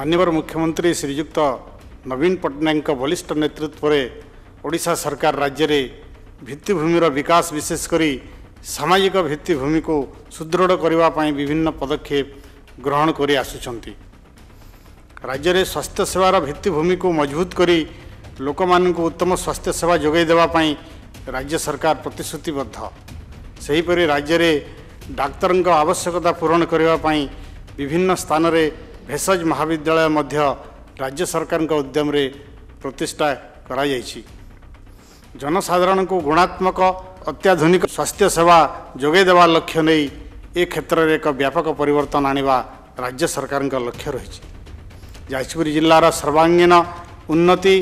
ମାନ୍ୟବର ମୁଖ୍ୟମନ୍ତ୍ରୀ ଶ୍ରୀଯୁକ୍ତ ନବୀନ ପଟ୍ଟନାୟକଙ୍କ ବଳିଷ୍ଠ ନେତୃତ୍ୱରେ ଓଡ଼ିଶା ସରକାର ରାଜ୍ୟରେ ଭିତ୍ତିଭୂମିର ବିକାଶ ବିଶେଷ କରି ସାମାଜିକ ଭିତ୍ତିଭୂମିକୁ ସୁଦୃଢ଼ କରିବା ପାଇଁ ବିଭିନ୍ନ ପଦକ୍ଷେପ ଗ୍ରହଣ କରି ଆସୁଛନ୍ତି ରାଜ୍ୟରେ ସ୍ୱାସ୍ଥ୍ୟ ସେବାର ଭିତ୍ତିଭୂମିକୁ ମଜବୁତ କରି ଲୋକମାନଙ୍କୁ ଉତ୍ତମ ସ୍ୱାସ୍ଥ୍ୟ ସେବା ଯୋଗାଇ ଦେବା ପାଇଁ ରାଜ୍ୟ ସରକାର ପ୍ରତିଶ୍ରୁତିବଦ୍ଧ ସେହିପରି ରାଜ୍ୟରେ ଡାକ୍ତରଙ୍କ ଆବଶ୍ୟକତା ପୂରଣ କରିବା ପାଇଁ ବିଭିନ୍ନ ସ୍ଥାନରେ ଭେଷଜ ମହାବିଦ୍ୟାଳୟ ମଧ୍ୟ ରାଜ୍ୟ ସରକାରଙ୍କ ଉଦ୍ୟମରେ ପ୍ରତିଷ୍ଠା କରାଯାଇଛି ଜନସାଧାରଣଙ୍କୁ ଗୁଣାତ୍ମକ ଅତ୍ୟାଧୁନିକ ସ୍ୱାସ୍ଥ୍ୟ ସେବା ଯୋଗାଇ ଦେବା ଲକ୍ଷ୍ୟ ନେଇ ଏ କ୍ଷେତ୍ରରେ ଏକ ବ୍ୟାପକ ପରିବର୍ତ୍ତନ ଆଣିବା ରାଜ୍ୟ ସରକାରଙ୍କ ଲକ୍ଷ୍ୟ ରହିଛି ଯାଜପୁର ଜିଲ୍ଲାର ସର୍ବାଙ୍ଗୀନ ଉନ୍ନତି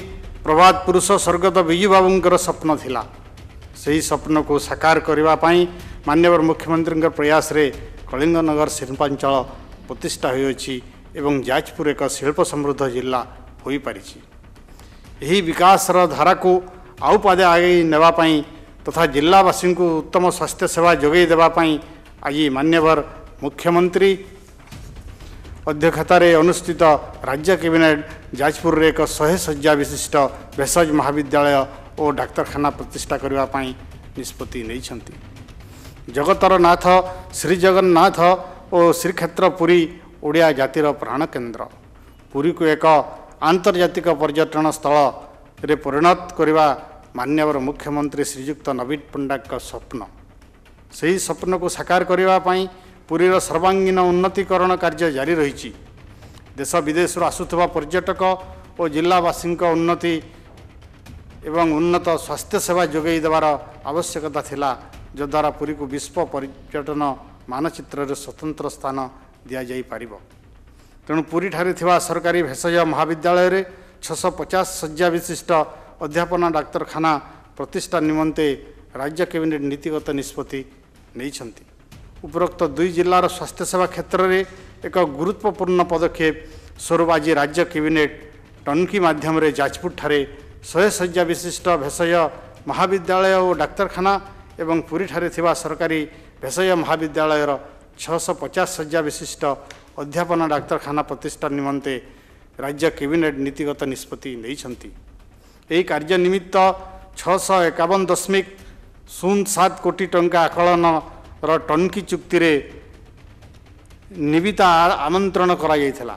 ପ୍ରଭାତ ପୁରୁଷ ସ୍ୱର୍ଗତ ବିଜୁ ବାବୁଙ୍କର ସ୍ୱପ୍ନ ଥିଲା ସେହି ସ୍ୱପ୍ନକୁ ସାକାର କରିବା ପାଇଁ ମାନ୍ୟବର ମୁଖ୍ୟମନ୍ତ୍ରୀଙ୍କ ପ୍ରୟାସରେ କଳିଙ୍ଗନଗର ଶିଳ୍ପାଞ୍ଚଳ ପ୍ରତିଷ୍ଠା ହୋଇଅଛି ଏବଂ ଯାଜପୁର ଏକ ଶିଳ୍ପ ସମୃଦ୍ଧ ଜିଲ୍ଲା ହୋଇପାରିଛି ଏହି ବିକାଶର ଧାରାକୁ ଆଉ ପାଦେ ଆଗେଇ ନେବା ପାଇଁ ତଥା ଜିଲ୍ଲାବାସୀଙ୍କୁ ଉତ୍ତମ ସ୍ୱାସ୍ଥ୍ୟ ସେବା ଯୋଗାଇ ଦେବା ପାଇଁ ଆଜି ମାନ୍ୟବର ମୁଖ୍ୟମନ୍ତ୍ରୀ ଅଧ୍ୟକ୍ଷତାରେ ଅନୁଷ୍ଠିତ ରାଜ୍ୟ କ୍ୟାବିନେଟ୍ ଯାଜପୁରରେ ଏକ ଶହେ ଶଯ୍ୟା ବିଶିଷ୍ଟ ଭେଷଜ ମହାବିଦ୍ୟାଳୟ ଓ ଡାକ୍ତରଖାନା ପ୍ରତିଷ୍ଠା କରିବା ପାଇଁ ନିଷ୍ପତ୍ତି ନେଇଛନ୍ତି ଜଗତର ନାଥ ଶ୍ରୀଜଗନ୍ନାଥ ଓ ଶ୍ରୀକ୍ଷେତ୍ର ପୁରୀ ଓଡ଼ିଆ ଜାତିର ପ୍ରାଣ କେନ୍ଦ୍ର ପୁରୀକୁ ଏକ ଆନ୍ତର୍ଜାତିକ ପର୍ଯ୍ୟଟନ ସ୍ଥଳରେ ପରିଣତ କରିବା ମାନ୍ୟବର ମୁଖ୍ୟମନ୍ତ୍ରୀ ଶ୍ରୀଯୁକ୍ତ ନବୀନ ପଣ୍ଡାଙ୍କ ସ୍ୱପ୍ନ ସେହି ସ୍ୱପ୍ନକୁ ସାକାର କରିବା ପାଇଁ ପୁରୀର ସର୍ବାଙ୍ଗୀନ ଉନ୍ନତିକରଣ କାର୍ଯ୍ୟ ଜାରି ରହିଛି ଦେଶ ବିଦେଶରୁ ଆସୁଥିବା ପର୍ଯ୍ୟଟକ ଓ ଜିଲ୍ଲାବାସୀଙ୍କ ଉନ୍ନତି ଏବଂ ଉନ୍ନତ ସ୍ୱାସ୍ଥ୍ୟ ସେବା ଯୋଗାଇ ଦେବାର ଆବଶ୍ୟକତା ଥିଲା ଯଦ୍ୱାରା ପୁରୀକୁ ବିଶ୍ୱ ପର୍ଯ୍ୟଟନ ମାନଚିତ୍ରରେ ସ୍ୱତନ୍ତ୍ର ସ୍ଥାନ ଦିଆଯାଇପାରିବ ତେଣୁ ପୁରୀଠାରେ ଥିବା ସରକାରୀ ଭେଷଜ ମହାବିଦ୍ୟାଳୟରେ ଛଅଶହ ପଚାଶ ଶଯ୍ୟା ବିଶିଷ୍ଟ ଅଧ୍ୟାପନା ଡାକ୍ତରଖାନା ପ୍ରତିଷ୍ଠା ନିମନ୍ତେ ରାଜ୍ୟ କ୍ୟାବିନେଟ୍ ନୀତିଗତ ନିଷ୍ପତ୍ତି ନେଇଛନ୍ତି ଉପରୋକ୍ତ ଦୁଇ ଜିଲ୍ଲାର ସ୍ୱାସ୍ଥ୍ୟସେବା କ୍ଷେତ୍ରରେ ଏକ ଗୁରୁତ୍ୱପୂର୍ଣ୍ଣ ପଦକ୍ଷେପ ସ୍ୱରୂପ ଆଜି ରାଜ୍ୟ କ୍ୟାବିନେଟ୍ ଟନ୍କି ମାଧ୍ୟମରେ ଯାଜପୁରଠାରେ ଶହେ ଶଯ୍ୟା ବିଶିଷ୍ଟ ଭେଷଜ ମହାବିଦ୍ୟାଳୟ ଓ ଡାକ୍ତରଖାନା ଏବଂ ପୁରୀଠାରେ ଥିବା ସରକାରୀ ଭେଷଜ ମହାବିଦ୍ୟାଳୟର ଛଅଶହ ପଚାଶ ଶଯ୍ୟା ବିଶିଷ୍ଟ ଅଧ୍ୟାପନା ଡାକ୍ତରଖାନା ପ୍ରତିଷ୍ଠା ନିମନ୍ତେ ରାଜ୍ୟ କ୍ୟାବିନେଟ୍ ନୀତିଗତ ନିଷ୍ପତ୍ତି ନେଇଛନ୍ତି ଏହି କାର୍ଯ୍ୟ ନିମିତ୍ତ ଛଅଶହ ଏକାବନ ଦଶମିକ ଶୂନ ସାତ କୋଟି ଟଙ୍କା ଆକଳନର ଟନ୍କି ଚୁକ୍ତିରେ ନିବିତା ଆମନ୍ତ୍ରଣ କରାଯାଇଥିଲା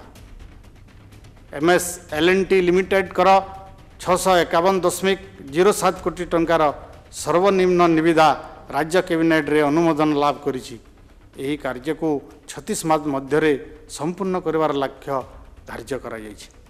M S L N T ଲିମିଟେଡ଼୍ଙ୍କର ଛଅଶହ ଏକାବନ ଦଶମିକ ଜିରୋ ସାତ କୋଟି ଟଙ୍କାର ସର୍ବନିମ୍ନ ନିବିଦା ରାଜ୍ୟ କ୍ୟାବିନେଟ୍ରେ ଅନୁମୋଦନ ଲାଭ କରିଛି ଏହି କାର୍ଯ୍ୟକୁ ଛତିଶ ମାସ ମଧ୍ୟରେ ସମ୍ପୂର୍ଣ୍ଣ କରିବାର ଲକ୍ଷ୍ୟ ଧାର୍ଯ୍ୟ କରାଯାଇଛି